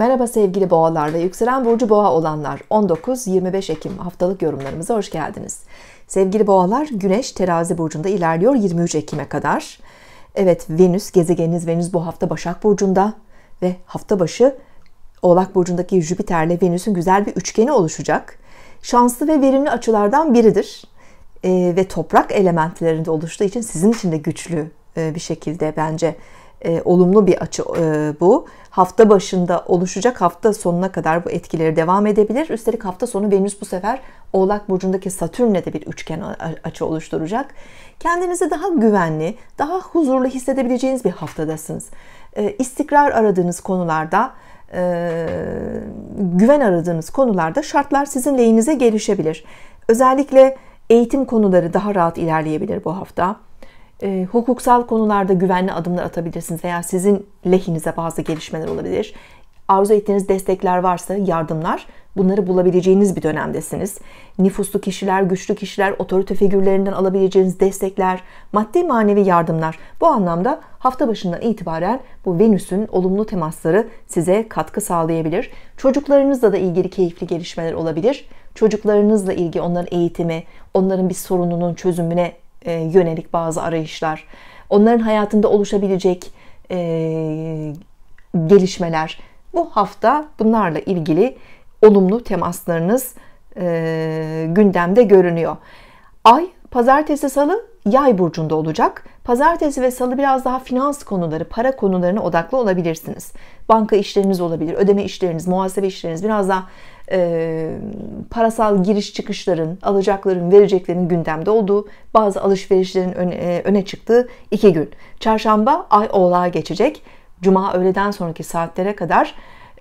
Merhaba sevgili boğalar ve yükselen burcu boğa olanlar. 19-25 Ekim haftalık yorumlarımıza hoş geldiniz. Sevgili boğalar, Güneş terazi burcunda ilerliyor 23 Ekim'e kadar. Evet, Venüs gezegeniniz Venüs bu hafta Başak burcunda ve hafta başı Oğlak burcundaki Jüpiter'le Venüs'ün güzel bir üçgeni oluşacak. Şanslı ve verimli açılardan biridir. E, ve toprak elementlerinde oluştuğu için sizin için de güçlü e, bir şekilde bence e, olumlu bir açı e, bu. Hafta başında oluşacak hafta sonuna kadar bu etkileri devam edebilir. Üstelik hafta sonu Venüs bu sefer Oğlak Burcu'ndaki Satürn'le de bir üçgen açı oluşturacak. Kendinizi daha güvenli, daha huzurlu hissedebileceğiniz bir haftadasınız. E, istikrar aradığınız konularda, e, güven aradığınız konularda şartlar sizin lehinize gelişebilir. Özellikle eğitim konuları daha rahat ilerleyebilir bu hafta e, hukuksal konularda güvenli adımlar atabilirsiniz veya sizin lehinize bazı gelişmeler olabilir. Arzu ettiğiniz destekler varsa yardımlar bunları bulabileceğiniz bir dönemdesiniz. Nüfuslu kişiler, güçlü kişiler, otorite figürlerinden alabileceğiniz destekler, maddi manevi yardımlar. Bu anlamda hafta başından itibaren bu Venüs'ün olumlu temasları size katkı sağlayabilir. Çocuklarınızla da ilgili keyifli gelişmeler olabilir. Çocuklarınızla ilgili onların eğitimi, onların bir sorununun çözümüne e, yönelik bazı arayışlar, onların hayatında oluşabilecek e, gelişmeler. Bu hafta bunlarla ilgili olumlu temaslarınız e, gündemde görünüyor. Ay pazartesi salı yay burcunda olacak. Pazartesi ve salı biraz daha finans konuları, para konularına odaklı olabilirsiniz. Banka işleriniz olabilir, ödeme işleriniz, muhasebe işleriniz biraz daha e, parasal giriş çıkışların, alacakların, vereceklerin gündemde olduğu, bazı alışverişlerin öne, öne çıktığı iki gün. Çarşamba ay oğlağa geçecek. Cuma öğleden sonraki saatlere kadar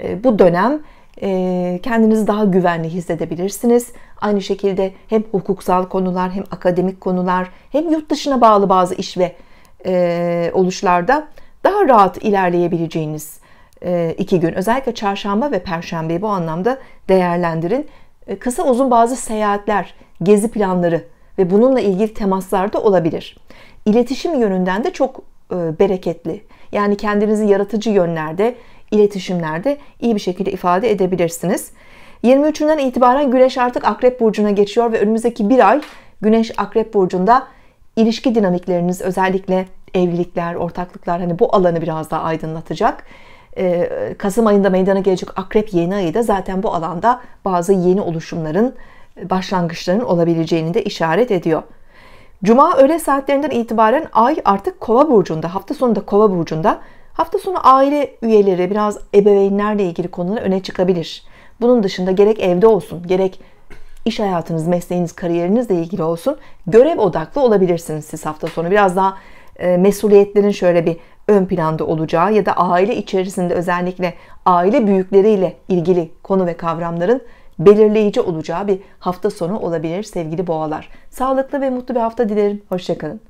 e, bu dönem ee, kendinizi daha güvenli hissedebilirsiniz. Aynı şekilde hem hukuksal konular hem akademik konular hem yurt dışına bağlı bazı iş ve e, oluşlarda daha rahat ilerleyebileceğiniz e, iki gün. Özellikle çarşamba ve perşembeyi bu anlamda değerlendirin. E, kısa uzun bazı seyahatler, gezi planları ve bununla ilgili temaslar da olabilir. İletişim yönünden de çok bereketli. Yani kendinizi yaratıcı yönlerde iletişimlerde iyi bir şekilde ifade edebilirsiniz. 23'ünden itibaren Güneş artık Akrep Burcu'na geçiyor ve önümüzdeki bir ay Güneş Akrep Burcu'nda ilişki dinamikleriniz özellikle evlilikler, ortaklıklar hani bu alanı biraz daha aydınlatacak. Ee, Kasım ayında meydana gelecek akrep yeni ayı da zaten bu alanda bazı yeni oluşumların başlangıçlarının olabileceğini de işaret ediyor. Cuma öğle saatlerinden itibaren ay artık kova burcunda hafta sonunda kova burcunda Hafta sonu aile üyeleri biraz ebeveynlerle ilgili konular öne çıkabilir. Bunun dışında gerek evde olsun, gerek iş hayatınız, mesleğiniz, kariyerinizle ilgili olsun görev odaklı olabilirsiniz siz hafta sonu. Biraz daha e, mesuliyetlerin şöyle bir ön planda olacağı ya da aile içerisinde özellikle aile büyükleriyle ilgili konu ve kavramların belirleyici olacağı bir hafta sonu olabilir sevgili boğalar. Sağlıklı ve mutlu bir hafta dilerim. Hoşçakalın.